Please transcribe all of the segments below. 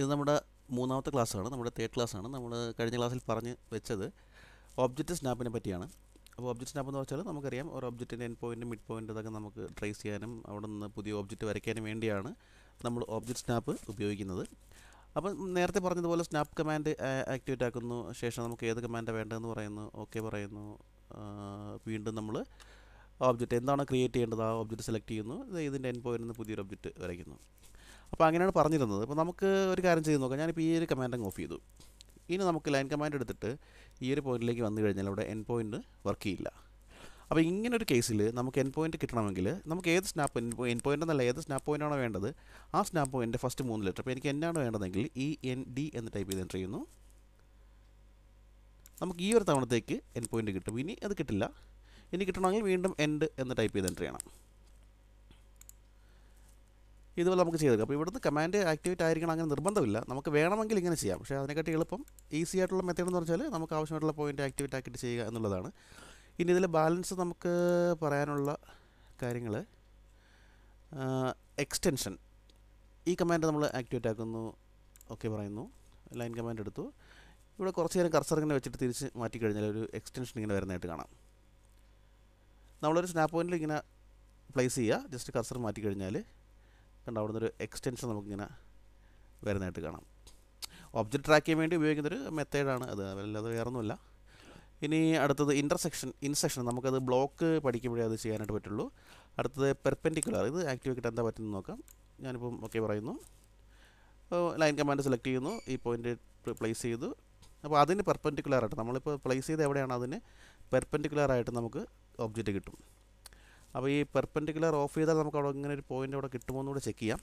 ഇത് നമ്മുടെ മൂന്നാമത്തെ ക്ലാസ്സാണ് നമ്മുടെ തേർഡ് ക്ലാസ്സാണ് നമ്മൾ കഴിഞ്ഞ ക്ലാസ്സിൽ പറഞ്ഞ് വെച്ചത് ഒബ്ജക്റ്റ് സ്നാപ്പിനെ പറ്റിയാണ് അപ്പോൾ ഒബ്ജക്റ്റ് സ്നാപ്പ് എന്ന് വെച്ചാൽ നമുക്കറിയാം ഒരു ഒബ്ജക്റ്റിൻ്റെ എൻ പോയിൻ്റ് മിഡ് പോയിൻ്റ് ഇതൊക്കെ നമുക്ക് ട്രേസ് ചെയ്യാനും അവിടെ നിന്ന് പുതിയ ഒബ്ജക്റ്റ് വരയ്ക്കാനും വേണ്ടിയാണ് നമ്മൾ ഒബ്ജക്റ്റ് സ്നാപ്പ് ഉപയോഗിക്കുന്നത് അപ്പം നേരത്തെ പറഞ്ഞതുപോലെ സ്നാപ്പ് കമാൻഡ് ആക്ടിവേറ്റ് ആക്കുന്നു ശേഷം നമുക്ക് ഏത് കമാൻഡാണ് വേണ്ടതെന്ന് പറയുന്നു ഓക്കെ പറയുന്നു വീണ്ടും നമ്മൾ ഒബ്ജക്റ്റ് എന്താണ് ക്രിയേറ്റ് ചെയ്യേണ്ടത് ആ ഒബ്ജക്റ്റ് സെലക്ട് ചെയ്യുന്നു ഇതിൻ്റെ എൻ പോയിൻ്റ് നിന്ന് പുതിയൊരു ഒബ്ജക്റ്റ് വരയ്ക്കുന്നു അപ്പോൾ അങ്ങനെയാണ് പറഞ്ഞിരുന്നത് അപ്പോൾ നമുക്ക് ഒരു കാര്യം ചെയ്ത് നോക്കാം ഞാനിപ്പോൾ ഈ ഒരു കമാൻഡ് അങ്ങ് ഓഫ് ചെയ്തു ഇനി നമുക്ക് ലൈൻ കമാൻഡ് എടുത്തിട്ട് ഈ ഒരു പോയിന്റിലേക്ക് വന്നു കഴിഞ്ഞാൽ അവിടെ എൻ പോയിന്റ് വർക്ക് ചെയ്യില്ല അപ്പോൾ ഇങ്ങനെ ഒരു കേസിൽ നമുക്ക് എൻ പോയിന്റ് കിട്ടണമെങ്കിൽ നമുക്ക് ഏത് സ്നാപ്പ് എൻ പോയിന്റ് എന്നല്ല ഏത് സ്നാപ്പ് പോയിൻ്റാണോ വേണ്ടത് ആ സ്നാപ്പ് പോയിൻ്റ് ഫസ്റ്റ് മൂന്ന് ലെറ്റർ അപ്പോൾ എനിക്ക് എന്നാണ് വേണ്ടതെങ്കിൽ ഇ എൻ ഡി എന്ന് ടൈപ്പ് ചെയ്ത് എൻ്റർ ചെയ്യുന്നു നമുക്ക് ഈ ഒരു തവണത്തേക്ക് എൻ പോയിന്റ് കിട്ടും ഇനി അത് കിട്ടില്ല ഇനി കിട്ടണമെങ്കിൽ വീണ്ടും എൻഡ് എന്ന് ടൈപ്പ് ചെയ്ത് എൻ്റർ ചെയ്യണം ഇതുപോലെ നമുക്ക് ചെയ്തെടുക്കാം അപ്പോൾ ഇവിടുത്തെ കമാൻഡ് ആക്ടിവേറ്റ് ആയിരിക്കണം അങ്ങനെ നിർബന്ധമില്ല നമുക്ക് വേണമെങ്കിൽ ഇങ്ങനെ ചെയ്യാം പക്ഷേ അതിനെക്കാട്ടി എളുപ്പം ഈസി ആയിട്ടുള്ള മെത്തേഡ് എന്ന് പറഞ്ഞാൽ നമുക്ക് ആവശ്യമായിട്ടുള്ള പോയിന്റ് ആക്ടിവേറ്റ് ആക്കിയിട്ട് ചെയ്യുക എന്നുള്ളതാണ് ഇനി ഇതിൽ ബാലൻസ് നമുക്ക് പറയാനുള്ള കാര്യങ്ങൾ എക്സ്റ്റെൻഷൻ ഈ കമാൻഡ് നമ്മൾ ആക്ടിവേറ്റ് ആക്കുന്നു ഓക്കെ പറയുന്നു ലൈൻ കമാൻഡ് എടുത്തു ഇവിടെ കുറച്ച് നേരം കർസർ ഇങ്ങനെ വെച്ചിട്ട് തിരിച്ച് മാറ്റിക്കഴിഞ്ഞാൽ ഒരു എക്സ്റ്റെൻഷൻ ഇങ്ങനെ വരുന്നതായിട്ട് കാണാം നമ്മളൊരു സ്നാപ്പ് പോയിന്റിൽ ഇങ്ങനെ പ്ലേസ് ചെയ്യുക ജസ്റ്റ് കർസർ മാറ്റിക്കഴിഞ്ഞാൽ കണ്ട അവിടെ നിന്നൊരു എക്സ്റ്റൻഷൻ നമുക്കിങ്ങനെ വരുന്നതായിട്ട് കാണാം ഒബ്ജക്റ്റ് ട്രാക്ക് ചെയ്യാൻ വേണ്ടി ഉപയോഗിക്കുന്നൊരു മെത്തേഡാണ് അത് അല്ലാതെ ഒന്നുമില്ല ഇനി അടുത്തത് ഇൻ്റർസെക്ഷൻ ഇൻസെക്ഷൻ നമുക്കത് ബ്ലോക്ക് പഠിക്കുമ്പോഴേ അത് ചെയ്യാനായിട്ട് പറ്റുള്ളൂ അടുത്തത് പെർപെൻഡിക്കുലർ ഇത് ആക്റ്റീവ് ആക്കിയിട്ട് എന്താ പറ്റുന്നത് നോക്കാം ഞാനിപ്പം ഓക്കെ പറയുന്നു ലൈൻ കമാൻഡ് സെലക്ട് ചെയ്യുന്നു ഈ പോയിൻ്റ് പ്ലേസ് ചെയ്തു അപ്പോൾ അതിന് പെർപെൻഡിക്കുലർ ആയിട്ട് നമ്മളിപ്പോൾ പ്ലേസ് ചെയ്ത് എവിടെയാണ് അതിന് പെർപെൻഡിക്കുലർ ആയിട്ട് നമുക്ക് ഒബ്ജക്റ്റ് കിട്ടും അപ്പോൾ ഈ പെർപ്പൻഡിക്കുലർ ഓഫ് ചെയ്താൽ നമുക്ക് അവിടെ ഇങ്ങനെ ഒരു പോയിൻ്റ് അവിടെ കിട്ടുമോ എന്നുകൂടെ ചെക്ക് ചെയ്യാം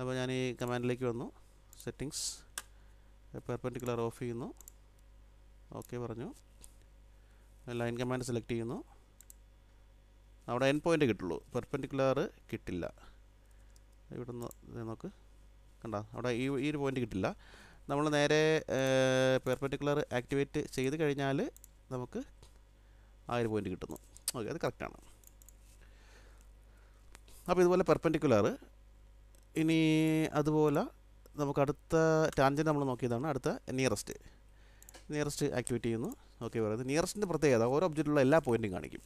അപ്പോൾ ഞാൻ ഈ കമാൻഡിലേക്ക് വന്നു സെറ്റിങ്സ് പെർപ്പൻഡിക്കുലർ ഓഫ് ചെയ്യുന്നു ഓക്കെ പറഞ്ഞു ലൈൻ കമാൻഡ് സെലക്ട് ചെയ്യുന്നു അവിടെ എൻ പോയിൻ്റ് കിട്ടുള്ളൂ പെർപ്പൻഡിക്കുലർ കിട്ടില്ല ഇവിടെ നിന്ന് നോക്ക് കണ്ട അവിടെ ഈ ഈ ഒരു പോയിൻ്റ് കിട്ടില്ല നമ്മൾ നേരെ പെർപ്പൻഡിക്കുലർ ആക്ടിവേറ്റ് ചെയ്ത് കഴിഞ്ഞാൽ നമുക്ക് ആ ഒരു പോയിൻ്റ് കിട്ടുന്നു ഓക്കെ അത് കറക്റ്റാണ് അപ്പോൾ ഇതുപോലെ പെർപ്പൻഡിക്കുലർ ഇനി അതുപോലെ നമുക്ക് അടുത്ത ടാൻജൻ നമ്മൾ നോക്കിയതാണ് അടുത്ത നിയറസ്റ്റ് നിയറസ്റ്റ് ആക്ടിവേറ്റ് ചെയ്യുന്നു ഓക്കെ പറയുന്നത് നിയറസ്റ്റിൻ്റെ പ്രത്യേകത ഓരോ ഒബ്ജക്റ്റിലുള്ള എല്ലാ പോയിൻറ്റും കാണിക്കും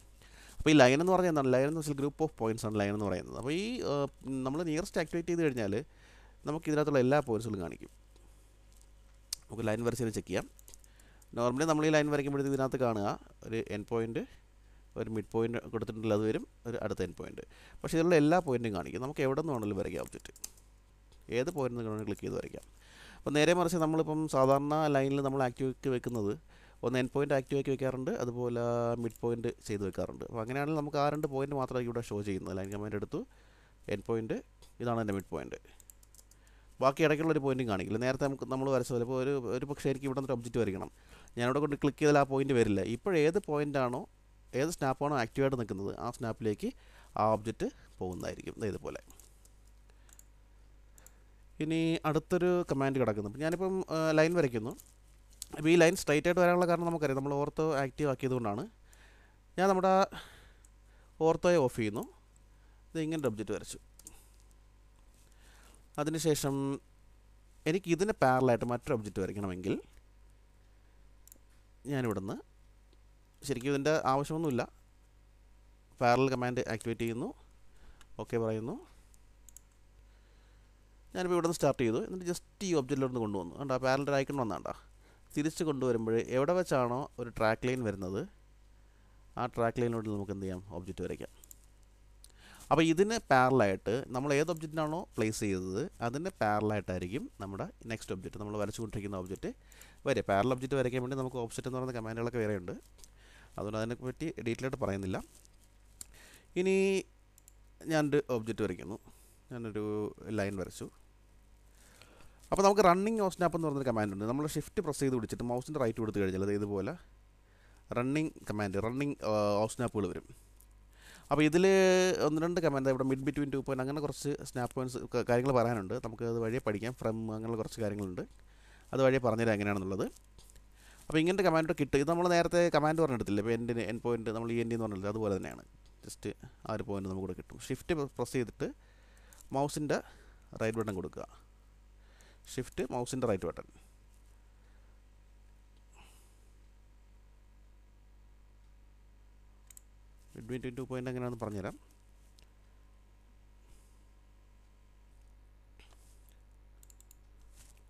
അപ്പോൾ ഈ ലൈൻ എന്ന് പറഞ്ഞാൽ എന്താണ് ലൈൻ എന്ന് വെച്ചാൽ ഗ്രൂപ്പ് ഓഫ് പോയിന്റ്സ് ആണ് ലൈൻ എന്ന് പറയുന്നത് അപ്പോൾ ഈ നമ്മൾ നിയറസ്റ്റ് ആക്ടിവേറ്റ് ചെയ്ത് കഴിഞ്ഞാൽ നമുക്ക് ഇതിനകത്തുള്ള എല്ലാ പോയിൻസുകളും കാണിക്കും നമുക്ക് ലൈൻ വരച്ചതിന് ചെക്ക് ചെയ്യാം നോർമലി നമ്മൾ ഈ ലൈൻ വരയ്ക്കുമ്പോഴത്തേക്ക് ഇതിനകത്ത് കാണുക ഒരു എൻ പോയിൻറ്റ് ഒരു മിഡ് പോയിൻ്റ് കൊടുത്തിട്ടുണ്ടെങ്കിൽ അത് വരും ഒരു അടുത്ത എൻ പോയിൻ്റ് പക്ഷേ ഇതിലുള്ള എല്ലാ പോയിൻറ്റും കാണിക്കും നമുക്ക് എവിടെ നിന്ന് വേണമെങ്കിലും വരയ്ക്കാം ഒബ്ജക്റ്റ് ഏത് പോയിന്റ് നിന്ന് ക്ലിക്ക് ചെയ്ത് വരയ്ക്കാം അപ്പോൾ നേരെ മറിച്ച് നമ്മളിപ്പം സാധാരണ ലൈനിൽ നമ്മൾ ആക്റ്റീവാക്കി വെക്കുന്നത് ഒന്ന് എൻ പോയിൻ്റ് ആക്റ്റീവാക്കി വെക്കാറുണ്ട് അതുപോലെ മിഡ് പോയിന്റ് ചെയ്ത് വെക്കാറുണ്ട് അപ്പോൾ അങ്ങനെയാണെങ്കിൽ നമുക്ക് ആ രണ്ട് പോയിന്റ് മാത്രമേ ഇവിടെ ഷോ ചെയ്യുന്നത് ലൈൻ കമാൻഡ് എടുത്തു എൻ പോയിന്റ് ഇതാണ് എൻ്റെ മിഡ് പോയിന്റ് ബാക്കി ഇടയ്ക്കുള്ള ഒരു പോയിന്റും കാണിക്കില്ല നേരത്തെ നമുക്ക് നമ്മൾ വരച്ച പോലെ ഇപ്പോൾ ഒരു ഒരു പക്ഷേ എനിക്ക് ഇവിടെ നിന്ന് ഒബ്ജക്റ്റ് വരയ്ക്കണം ഞാനിവിടെ കൊണ്ട് ക്ലിക്ക് ചെയ്താൽ ആ പോയിന്റ് വരില്ല ഇപ്പോൾ ഏത് പോയിൻ്റാണോ ഏത് സ്നാപ്പാണോ ആക്റ്റീവായിട്ട് നിൽക്കുന്നത് ആ സ്നാപ്പിലേക്ക് ആ ഒബ്ജക്റ്റ് പോകുന്നതായിരിക്കും ഇതുപോലെ ഇനി അടുത്തൊരു കമാൻഡ് കിടക്കുന്നു ഞാനിപ്പം ലൈൻ വരയ്ക്കുന്നു അപ്പോൾ ഈ ലൈൻ സ്ട്രൈറ്റ് ആയിട്ട് വരാനുള്ള കാരണം നമുക്കറിയാം നമ്മൾ ഓർത്തോ ആക്റ്റീവ് ആക്കിയതുകൊണ്ടാണ് ഞാൻ നമ്മുടെ ഓർത്തോയെ ഓഫ് ചെയ്യുന്നു ഇത് ഇങ്ങനത്തെ ഒബ്ജക്റ്റ് വരച്ചു അതിനുശേഷം എനിക്ക് ഇതിന് പാരലായിട്ട് മറ്റൊരു ഒബ്ജക്റ്റ് വരയ്ക്കണമെങ്കിൽ ഞാനിവിടുന്ന് ശരിക്കും ഇതിൻ്റെ ആവശ്യമൊന്നുമില്ല പാരൽ കമാൻഡ് ആക്ടിവേറ്റ് ചെയ്യുന്നു ഓക്കെ പറയുന്നു ഞാനിപ്പോൾ ഇവിടെ നിന്ന് സ്റ്റാർട്ട് ചെയ്തു എന്നിട്ട് ജസ്റ്റ് ഈ ഒബ്ജക്റ്റിലോട്ട് കൊണ്ടുവന്നു കണ്ടോ പാരലൽ ഐക്കൺ വന്നാണ്ടാ തിരിച്ച് കൊണ്ടുവരുമ്പോൾ എവിടെ വെച്ചാണോ ഒരു ട്രാക്ക് ലൈൻ വരുന്നത് ആ ട്രാക്ക് ലൈനിലൂടെ നമുക്ക് എന്ത് ചെയ്യാം ഒബ്ജക്റ്റ് വരയ്ക്കാം അപ്പോൾ ഇതിന് പാരലായിട്ട് നമ്മൾ ഏത് ഒബ്ജക്റ്റിനാണോ പ്ലേസ് ചെയ്തത് അതിന് പാരലായിട്ടായിരിക്കും നമ്മുടെ നെക്സ്റ്റ് ഒബ്ജക്റ്റ് നമ്മൾ വരച്ചുകൊണ്ടിരിക്കുന്ന ഒബ്ജക്റ്റ് വരെ പാരൽ ഒബ്ജക്റ്റ് വരയ്ക്കാൻ വേണ്ടി നമുക്ക് ഓപ്സെറ്റ് എന്ന് പറയുന്ന കമാൻഡുകളൊക്കെ വരെയുണ്ട് അതുകൊണ്ട് അതിനെപ്പറ്റി പറ്റി ആയിട്ട് പറയുന്നില്ല ഇനി ഞാനൊരു ഒബ്ജക്റ്റ് വരയ്ക്കുന്നു ഞാനൊരു ലൈൻ വരച്ചു അപ്പോൾ നമുക്ക് റണ്ണിങ് ഓസ്നാപ്പ് എന്ന് പറഞ്ഞൊരു കമാൻഡ് ഉണ്ട് നമ്മൾ ഷിഫ്റ്റ് പ്രസ് ചെയ്ത് പിടിച്ചിട്ട് മൗസിൻ്റെ റൈറ്റ് കൊടുത്തു കഴിഞ്ഞാൽ അത് ഇതുപോലെ റണ്ണിങ് കമാൻഡ് റണ്ണിങ് ഓസ്നാപ്പുകൾ വരും അപ്പോൾ ഇതിൽ ഒന്ന് രണ്ട് കമാൻഡ് ഇവിടെ മിഡ് ബിറ്റ്വീൻ ടു പോയിൻറ്റ് അങ്ങനെ കുറച്ച് സ്നാപ്പ് പോയിൻറ്റ്സ് കാര്യങ്ങൾ പറയാനുണ്ട് നമുക്ക് അത് വഴിയെ പഠിക്കാം ഫ്രം അങ്ങനെയുള്ള കുറച്ച് കാര്യങ്ങളുണ്ട് അത് വഴിയെ പറഞ്ഞുതരാം എങ്ങനെയാണെന്നുള്ളത് അപ്പോൾ ഇങ്ങനത്തെ കമാൻഡ് കിട്ടും ഇത് നമ്മൾ നേരത്തെ കമാൻഡ് പറഞ്ഞെടുത്തില്ലേ ഇപ്പോൾ എൻ്റെ എൻ പോയിൻറ്റ് നമ്മൾ ഇ എൻ എന്ന് പറഞ്ഞില്ല അതുപോലെ തന്നെയാണ് ജസ്റ്റ് ആ ഒരു പോയിൻറ്റ് നമുക്ക് കൂടെ കിട്ടും ഷിഫ്റ്റ് പ്രസ് ചെയ്തിട്ട് മൗസിൻ്റെ റൈറ്റ് ബട്ടൺ കൊടുക്കുക ഷിഫ്റ്റ് മൗസിൻ്റെ right button twenty two point എങ്ങനെയാണെന്ന് പറഞ്ഞുതരാം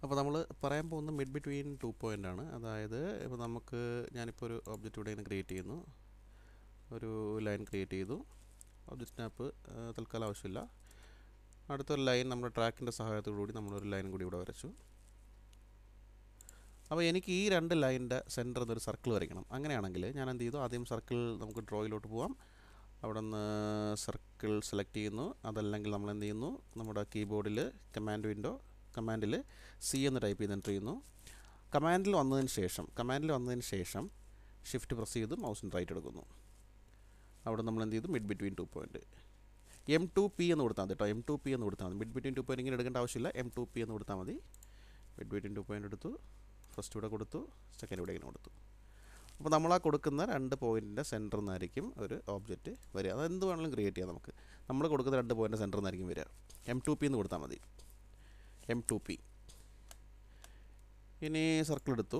അപ്പോൾ നമ്മൾ പറയാൻ പോകുന്ന മിഡ് ബിറ്റ്വീൻ ടു പോയിൻ്റ് ആണ് അതായത് ഇപ്പോൾ നമുക്ക് ഞാനിപ്പോൾ ഒരു ഒബ്ജക്റ്റ് ഇവിടെ ഇങ്ങനെ ക്രിയേറ്റ് ചെയ്യുന്നു ഒരു ലൈൻ ക്രിയേറ്റ് ചെയ്തു ഒബ്ജക്റ്റ് ആപ്പ് തൽക്കാലം ആവശ്യമില്ല അടുത്തൊരു ലൈൻ നമ്മുടെ ട്രാക്കിൻ്റെ സഹായത്തോടുകൂടി നമ്മളൊരു ലൈൻ കൂടി ഇവിടെ വരച്ചു അപ്പോൾ എനിക്ക് ഈ രണ്ട് ലൈനിൻ്റെ സെൻറ്റർ ഒരു സർക്കിൾ വരയ്ക്കണം അങ്ങനെയാണെങ്കിൽ ഞാൻ എന്ത് ചെയ്തു ആദ്യം സർക്കിൾ നമുക്ക് ഡ്രോയിലോട്ട് പോവാം അവിടെ നിന്ന് സർക്കിൾ സെലക്ട് ചെയ്യുന്നു അതല്ലെങ്കിൽ നമ്മൾ എന്ത് ചെയ്യുന്നു നമ്മുടെ കീബോർഡിൽ കമാൻഡ് വിൻഡോ കമാൻഡിൽ സി എന്ന് ടൈപ്പ് ചെയ്ത് എൻ്റർ ചെയ്യുന്നു കമാൻഡിൽ വന്നതിന് ശേഷം കമാൻഡിൽ വന്നതിന് ശേഷം ഷിഫ്റ്റ് പ്രസ് ചെയ്ത് മൗസിന് റൈറ്റ് എടുക്കുന്നു അവിടെ നമ്മൾ എന്ത് ചെയ്തു mid between two point M two P എന്ന് കൊടുത്താൽ മതി കേട്ടോ എം ടു പി എന്ന് കൊടുത്താൽ മതി മിഡ് ബിറ്റ്വീൻ ടു പോയിൻറ്റ് ഇങ്ങനെ എടുക്കേണ്ട ആവശ്യമില്ല എം ടു പി എന്ന് കൊടുത്താൽ മതി മിഡ് ബിറ്റ്വീൻ ടു പോയിൻ്റ് എടുത്തു ഫസ്റ്റ് ഇവിടെ കൊടുത്തു സെക്കൻഡ് ഇവിടെ ഇങ്ങനെ കൊടുത്തു അപ്പോൾ നമ്മൾ ആ കൊടുക്കുന്ന രണ്ട് പോയിൻറ്റിൻ്റെ സെൻറ്ററിൽ നിന്നായിരിക്കും ഒരു ഓബ്ജക്റ്റ് വരിക അത് എന്ത് വേണമെങ്കിലും ക്രിയേറ്റ് ചെയ്യാം നമുക്ക് നമ്മൾ കൊടുക്കുന്ന രണ്ട് പോയിൻറ്റ് സെൻറ്ററിൽ നിന്നായിരിക്കും വരിക എം ടു പി എന്ന് കൊടുത്താൽ മതി എം ടു പി ഇനി സർക്കിൾ എടുത്തു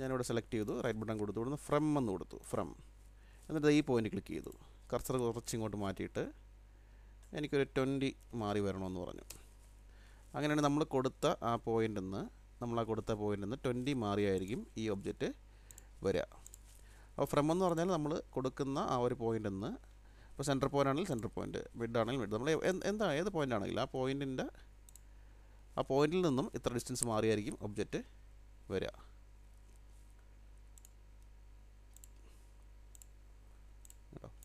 ഞാനിവിടെ സെലക്ട് ചെയ്തു റൈറ്റ് ബട്ടൺ കൊടുത്തു ഇവിടുന്ന് ഫ്രം എന്ന് കൊടുത്തു ഫ്രം എന്നിട്ട് ഈ പോയിന്റ് ക്ലിക്ക് ചെയ്തു കർച്ചർ കുറച്ച് ഇങ്ങോട്ട് മാറ്റിയിട്ട് എനിക്കൊരു ട്വൻറ്റി മാറി വരണമെന്ന് പറഞ്ഞു അങ്ങനെയാണ് നമ്മൾ കൊടുത്ത ആ പോയിൻ്റിൽ നിന്ന് നമ്മൾ ആ കൊടുത്ത പോയിൻ്റിൽ നിന്ന് ട്വൻറ്റി മാറിയായിരിക്കും ഈ ഒബ്ജക്റ്റ് വരിക അപ്പോൾ ഫ്രം എന്ന് പറഞ്ഞാൽ നമ്മൾ കൊടുക്കുന്ന ആ ഒരു പോയിൻ്റിൽ നിന്ന് ഇപ്പോൾ സെൻറ്റർ പോയിൻ്റ് ആണെങ്കിൽ സെൻറ്റർ പോയിൻറ്റ് മിഡ് ആണെങ്കിൽ മിഡ് നമ്മൾ എന്താ ഏത് പോയിൻ്റ് ആണെങ്കിലും ആ പോയിൻറ്റിൻ്റെ ആ പോയിന്റിൽ നിന്നും ഇത്ര ഡിസ്റ്റൻസ് മാറിയായിരിക്കും ഒബ്ജക്റ്റ് വരിക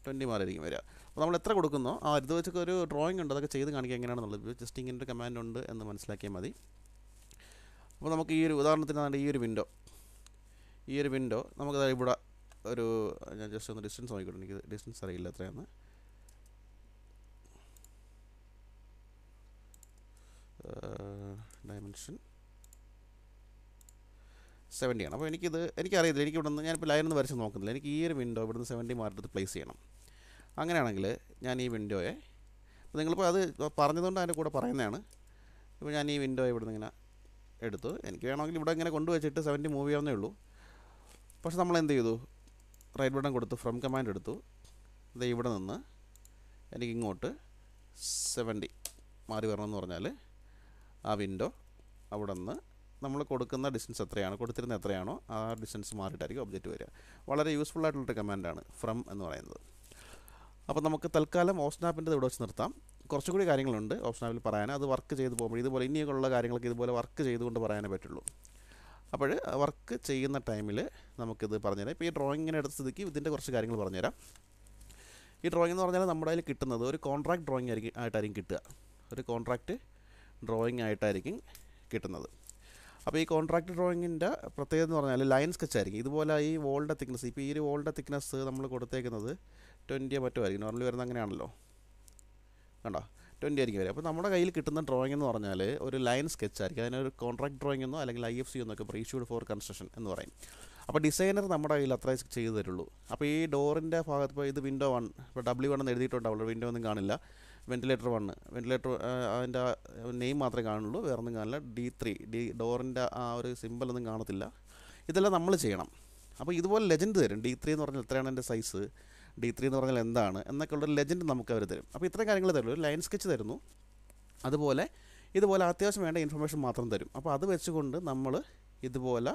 ട്വൻറ്റി മാറിയിരിക്കും വരിക അപ്പോൾ നമ്മൾ എത്ര കൊടുക്കുന്നോ ആ ഇത് വെച്ചൊക്കെ ഒരു ഡ്രോയിങ് ഉണ്ട് അതൊക്കെ ചെയ്ത് കാണിക്കാൻ എങ്ങനെയാണെന്നുള്ളത് ജസ്റ്റ് ഇങ്ങനെ ഒരു കമാൻഡ് ഉണ്ട് എന്ന് മനസ്സിലാക്കിയാൽ മതി അപ്പോൾ നമുക്ക് ഈ ഒരു ഉദാഹരണത്തിന് ഈ ഒരു വിൻഡോ ഈ ഒരു വിൻഡോ നമുക്ക് ഇവിടെ ഒരു ഞാൻ ജസ്റ്റ് ഒന്ന് ഡിസ്റ്റൻസ് നോക്കിക്കോട്ടെ എനിക്ക് ഡിസ്റ്റൻസ് അറിയില്ല എത്രയാണെന്ന് ഡയമെൻഷൻ സെവൻറ്റി ആണ് അപ്പോൾ എനിക്കിത് എനിക്കറിയത്തില്ല എനിക്ക് ഇവിടുന്ന് ഞാനിപ്പോൾ ലൈനൊന്നും വരച്ച് നോക്കുന്നില്ല എനിക്ക് ഈ ഒരു വിൻഡോ ഇവിടുന്ന് സെവൻറ്റി മാർക്കെടുത്ത് പ്ലേസ് ചെയ്യണം അങ്ങനെയാണെങ്കിൽ ഞാൻ ഈ വിൻഡോയെ അപ്പോൾ നിങ്ങളിപ്പോൾ അത് പറഞ്ഞതുകൊണ്ട് അതിൻ്റെ കൂടെ പറയുന്നതാണ് ഇപ്പോൾ ഞാൻ ഈ വിൻഡോ ഇവിടുന്ന് ഇങ്ങനെ എടുത്തു എനിക്ക് വേണമെങ്കിൽ ഇവിടെ ഇങ്ങനെ കൊണ്ടുവച്ചിട്ട് സെവൻറ്റി മൂവ് ചെയ്യാവുന്നേ ഉള്ളൂ പക്ഷെ നമ്മൾ എന്ത് ചെയ്തു റൈറ്റ് ബട്ടൺ കൊടുത്തു ഫ്രം കമാൻഡ് എടുത്തു ഇത് ഇവിടെ നിന്ന് എനിക്ക് ഇങ്ങോട്ട് സെവൻറ്റി മാറി വരണമെന്ന് പറഞ്ഞാൽ ആ വിൻഡോ അവിടെ നിന്ന് നമ്മൾ കൊടുക്കുന്ന ഡിസ്റ്റൻസ് എത്രയാണ് കൊടുത്തിരുന്ന എത്രയാണോ ആ ഡിസ്റ്റൻസ് മാറിയിട്ടായിരിക്കും ഒബ്ജക്റ്റ് വരിക വളരെ യൂസ്ഫുൾ ആയിട്ടുള്ളൊരു കമാൻഡാണ് ഫ്രം എന്ന് പറയുന്നത് അപ്പോൾ നമുക്ക് തൽക്കാലം ഓസ്നാപ്പിൻ്റെ ഇവിടെ വെച്ച് നിർത്താം കുറച്ചും കൂടി കാര്യങ്ങളുണ്ട് ഓപ്ഷനാപ്പിൽ പറയാൻ അത് വർക്ക് ചെയ്ത് പോകുമ്പോൾ ഇതുപോലെ ഇനിയുള്ള കാര്യങ്ങളൊക്കെ ഇതുപോലെ വർക്ക് ചെയ്തുകൊണ്ട് പറയാനേ പറ്റുള്ളൂ അപ്പോൾ വർക്ക് ചെയ്യുന്ന ടൈമിൽ നമുക്കിത് പറഞ്ഞുതരാം ഇപ്പോൾ ഈ ഡ്രോയിങ്ങിനെ എടുത്ത സ്ഥിതിക്ക് ഇതിൻ്റെ കുറച്ച് കാര്യങ്ങൾ പറഞ്ഞുതരാം ഈ ഡ്രോയിങ് എന്ന് പറഞ്ഞാൽ നമ്മുടെ കയ്യിൽ കിട്ടുന്നത് ഒരു കോൺട്രാക്ട് ഡ്രോയിങ് ആയിരിക്കും ആയിട്ടായിരിക്കും കിട്ടുക ഒരു കോൺട്രാക്റ്റ് ഡ്രോയിങ് ആയിട്ടായിരിക്കും കിട്ടുന്നത് അപ്പോൾ ഈ കോൺട്രാക്ട് ഡ്രോയിങ്ങിൻ്റെ പ്രത്യേകത എന്ന് പറഞ്ഞാൽ ലൈൻ സ്കെച്ച് ആയിരിക്കും ഇതുപോലെ ഈ വോളിൻ്റെ തിക്നെസ് ഇപ്പോൾ ഈ ഒരു വോളിൻ്റെ തിക്നെസ് നമ്മൾ കൊടുത്തേക്കുന്നത് ട്വൻറ്റിയോ മറ്റോ ആയിരിക്കും നോർമലി വരുന്ന അങ്ങനെയാണല്ലോ കണ്ടോ ട്വൻറ്റി ആയിരിക്കും വരും അപ്പോൾ നമ്മുടെ കയ്യിൽ കിട്ടുന്ന ഡ്രോയിങ് എന്ന് പറഞ്ഞാൽ ഒരു ലൈൻ സ്കെച്ച് ആയിരിക്കും അതിനൊരു കോൺട്രാക്ട് ഡ്രോയിങ് എന്നോ അല്ലെങ്കിൽ ഐ എഫ് സി എന്നൊക്കെ പ്രീഷ്യൂഡ് ഫോർ കൺസ്ട്രക്ഷൻ എന്ന് പറയും അപ്പോൾ ഡിസൈനർ നമ്മുടെ കയ്യിൽ അത്ര ചെയ്തു തരുള്ളൂ അപ്പോൾ ഈ ഡോറിൻ്റെ ഭാഗത്ത് ഇപ്പോൾ ഇത് വിൻഡോ വൺ ഇപ്പോൾ ഡബ്ല്യു വൺ എന്ന് എഴുതിയിട്ടുണ്ടാവുള്ളൂ വിൻഡോ ഒന്നും കാണില്ല വെൻറ്റിലേറ്റർ വണ് വെൻറ്റിലേറ്റർ അതിൻ്റെ നെയിം മാത്രമേ കാണുള്ളൂ വേറൊന്നും കാണില്ല ഡി ത്രീ ഡി ഡോറിൻ്റെ ആ ഒരു സിമ്പിളൊന്നും കാണത്തില്ല ഇതെല്ലാം നമ്മൾ ചെയ്യണം അപ്പോൾ ഇതുപോലെ ലെജൻഡ് തരും ഡി ത്രീ എന്ന് പറഞ്ഞാൽ എത്രയാണ് എൻ്റെ സൈസ് ഡി ത്രീ എന്ന് പറഞ്ഞാൽ എന്താണ് എന്നൊക്കെ ഉള്ള ലെജൻഡ് നമുക്ക് അവർ തരും അപ്പോൾ ഇത്രയും കാര്യങ്ങൾ തരും ഒരു ലൈൻ സ്കെച്ച് തരുന്നു അതുപോലെ ഇതുപോലെ അത്യാവശ്യം വേണ്ട ഇൻഫർമേഷൻ മാത്രം തരും അപ്പോൾ അത് വെച്ചുകൊണ്ട് നമ്മൾ ഇതുപോലെ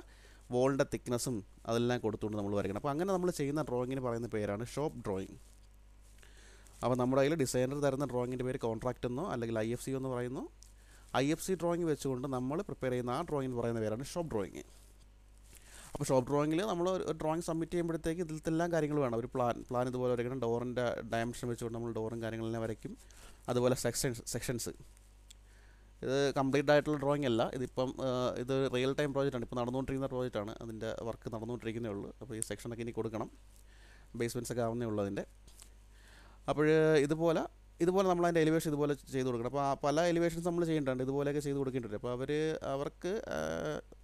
വോളിൻ്റെ തിക്നെസ്സും അതെല്ലാം കൊടുത്തുകൊണ്ട് നമ്മൾ വരയ്ക്കണം അപ്പോൾ അങ്ങനെ നമ്മൾ ചെയ്യുന്ന ഡ്രോയിങ്ങിന് പറയുന്ന പേരാണ് ഷോപ്പ് ഡ്രോയിങ് അപ്പോൾ നമ്മുടെ കയ്യിൽ ഡിസൈനർ തരുന്ന ഡ്രോയിങ്ങിൻ്റെ പേര് കോൺട്രാക്റ്റ് എന്നോ അല്ലെങ്കിൽ ഐ എഫ് സി എന്ന് പറയുന്നു ഐ എഫ് സി ഡ്രോയിങ് വെച്ചുകൊണ്ട് നമ്മൾ പ്രിപ്പയർ ചെയ്യുന്ന ആ എന്ന് പറയുന്ന പേരാണ് ഷോപ്പ് ഡ്രോയിങ് അപ്പോൾ ഷോപ്പ് ഡ്രോയിങ്ങിൽ നമ്മൾ ഒരു ഡ്രോയിങ് സബ്മിറ്റ് ചെയ്യുമ്പോഴത്തേക്ക് ഇതിലത്തെ എല്ലാ കാര്യങ്ങളും വേണം ഒരു പ്ലാൻ പ്ലാൻ ഇതുപോലെ വരയ്ക്കണം ഡോറിൻ്റെ ഡയമെൻഷൻ വെച്ചുകൊണ്ട് നമ്മൾ ഡോറും കാര്യങ്ങളെല്ലാം വരയ്ക്കും അതുപോലെ സെക്ഷൻസ് സെക്ഷൻസ് ഇത് കംപ്ലീറ്റ് ആയിട്ടുള്ള ഡ്രോയിങ് അല്ല ഇതിപ്പം ഇത് റിയൽ ടൈം പ്രോജക്റ്റാണ് ഇപ്പോൾ നടന്നുകൊണ്ടിരിക്കുന്ന പ്രോജക്റ്റാണ് അതിൻ്റെ വർക്ക് നടന്നുകൊണ്ടിരിക്കുന്നേ ഉള്ളൂ അപ്പോൾ ഈ സെക്ഷനൊക്കെ ഇനി കൊടുക്കണം ബേസ്മെൻറ്റ്സ് ഒക്കെ ആവുന്നേ ഉള്ളൂ അതിൻ്റെ അപ്പോൾ ഇതുപോലെ ഇതുപോലെ നമ്മൾ അതിൻ്റെ എലിവേഷൻ ഇതുപോലെ ചെയ്ത് കൊടുക്കണം അപ്പോൾ പല എലിവേഷൻസ് നമ്മൾ ചെയ്യേണ്ടതുണ്ട് ഇതുപോലെയൊക്കെ ചെയ്ത് കൊടുക്കേണ്ടത് അപ്പോൾ അവർ അവർക്ക്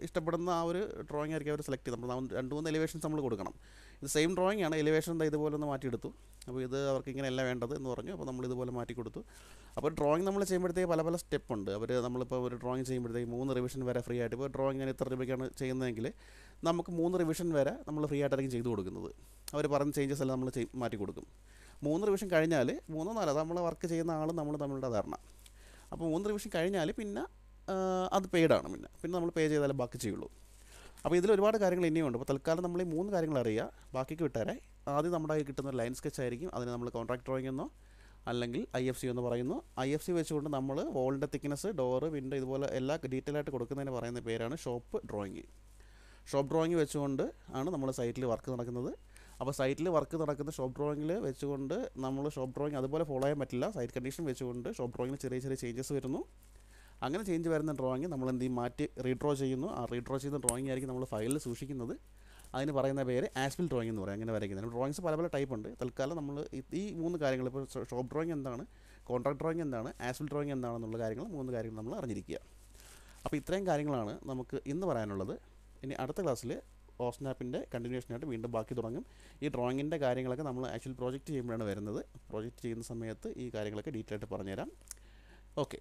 ഇഷ്ടപ്പെടുന്ന ആ ഒരു ഡ്രോയിങ് ആയിരിക്കും അവർ സെലക്ട് ചെയ്ത് നമ്മൾ രണ്ട് മൂന്ന് എലിവേഷൻസ് നമ്മൾ കൊടുക്കണം ഇത് സെയിം ഡ്രോയിങ് ആണ് എലിവേഷൻ ഇതുപോലെ ഒന്ന് മാറ്റിയെടുത്തു അപ്പോൾ ഇത് അവർക്ക് ഇങ്ങനെയല്ല വേണ്ടത് എന്ന് പറഞ്ഞു അപ്പോൾ നമ്മൾ ഇതുപോലെ മാറ്റി കൊടുത്തു അപ്പോൾ ഡ്രോയിങ് നമ്മൾ ചെയ്യുമ്പോഴത്തേക്ക് പല പല സ്റ്റെപ്പ് ഉണ്ട് അവർ നമ്മളിപ്പോൾ ഒരു ഡ്രോയിങ് ചെയ്യുമ്പോഴത്തേക്ക് മൂന്ന് റിവിഷൻ വരെ ഫ്രീ ആയിട്ട് ഇപ്പോൾ ഡ്രോയിങ് ഞാൻ ഇത്ര രൂപയ്ക്കാണ് ചെയ്യുന്നതെങ്കിൽ നമുക്ക് മൂന്ന് റിവിഷൻ വരെ നമ്മൾ ഫ്രീ ആയിട്ടായിരിക്കും ചെയ്തു കൊടുക്കുന്നത് അവർ പറഞ്ഞ ചേഞ്ചസ് എല്ലാം നമ്മൾ മാറ്റി കൊടുക്കും മൂന്ന് റിവിഷൻ കഴിഞ്ഞാൽ മൂന്നോ നാലോ നമ്മൾ വർക്ക് ചെയ്യുന്ന ആളും നമ്മൾ തമ്മിലുള്ള ധാരണ അപ്പോൾ മൂന്ന് റിവിഷൻ കഴിഞ്ഞാൽ പിന്നെ അത് പെയ്ഡാണ് പിന്നെ പിന്നെ നമ്മൾ പേ ചെയ്താലേ ബാക്കി ചെയ്യുള്ളൂ അപ്പോൾ ഇതിൽ ഒരുപാട് കാര്യങ്ങൾ ഇനിയും ഉണ്ട് അപ്പോൾ തൽക്കാലം നമ്മൾ ഈ മൂന്ന് കാര്യങ്ങൾ അറിയുക ബാക്കിക്ക് വിട്ടാരെ ആദ്യം നമ്മുടെ കയ്യിൽ കിട്ടുന്ന ലൈൻ സ്കെച്ച് ആയിരിക്കും അതിന് നമ്മൾ കോൺട്രാക്ട് ഡ്രോയിങ് എന്നോ അല്ലെങ്കിൽ ഐ എഫ് സി എന്ന് പറയുന്നു ഐ എഫ് സി വെച്ചുകൊണ്ട് നമ്മൾ വോളിൻ്റെ തിക്നെസ് ഡോറ് വിൻഡോ ഇതുപോലെ എല്ലാ ഡീറ്റെയിൽ ആയിട്ട് കൊടുക്കുന്നതിന് പറയുന്ന പേരാണ് ഷോപ്പ് ഡ്രോയിങ് ഷോപ്പ് ഡ്രോയിങ് വെച്ചുകൊണ്ട് ആണ് നമ്മൾ സൈറ്റിൽ വർക്ക് നടക്കുന്നത് അപ്പോൾ സൈറ്റിൽ വർക്ക് നടക്കുന്ന ഷോപ്പ് ഡ്രോയിങ്ങിൽ വെച്ചുകൊണ്ട് നമ്മൾ ഷോപ്പ് ഡ്രോയിങ് അതുപോലെ ഫോളോ ചെയ്യാൻ പറ്റില്ല സൈറ്റ് കണ്ടീഷൻ വെച്ചുകൊണ്ട് ഷോപ്പ് ഡ്രോയിങ്ങിൽ ചെറിയ ചെറിയ ചേഞ്ചസ് വരുന്നു അങ്ങനെ ചേഞ്ച് വരുന്ന ഡ്രോയിങ് നമ്മൾ എന്ത് ചെയ്യും മാറ്റി റീഡ്രോ ചെയ്യുന്നു ആ റീഡ്രോ ചെയ്യുന്ന ഡ്രോയിങ് ആയിരിക്കും നമ്മൾ ഫയലിൽ സൂക്ഷിക്കുന്നത് അതിന് പറയുന്ന പേര് ആസ്പിൽ ഡ്രോയിങ് എന്ന് പറയും അങ്ങനെ വരയ്ക്കുന്നത് ഡ്രോയിങ്സ് പല പല ടൈപ്പ് ഉണ്ട് തൽക്കാലം നമ്മൾ ഈ മൂന്ന് കാര്യങ്ങൾ ഇപ്പോൾ ഷോപ്പ് ഡ്രോയിങ് എന്താണ് കോൺട്രാക്ട് ഡ്രോയിങ് എന്താണ് ആസ്പിൽ ഡ്രോയിങ് എന്താണെന്നുള്ള കാര്യങ്ങൾ മൂന്ന് കാര്യങ്ങൾ നമ്മൾ അറിഞ്ഞിരിക്കുക അപ്പോൾ ഇത്രയും കാര്യങ്ങളാണ് നമുക്ക് ഇന്ന് പറയാനുള്ളത് ഇനി അടുത്ത ക്ലാസ്സിൽ ഓസ്റ്റിൻ ആപ്പിൻ്റെ ആയിട്ട് വീണ്ടും ബാക്കി തുടങ്ങും ഈ ഡ്രോയിങ്ങിൻ്റെ കാര്യങ്ങളൊക്കെ നമ്മൾ ആക്ച്വൽ പ്രോജക്റ്റ് ചെയ്യുമ്പോഴാണ് വരുന്നത് പ്രോജക്റ്റ് ചെയ്യുന്ന സമയത്ത് ഈ കാര്യങ്ങളൊക്കെ ഡീറ്റെയിൽ ആയിട്ട് പറഞ്ഞുതരാം ഓക്കെ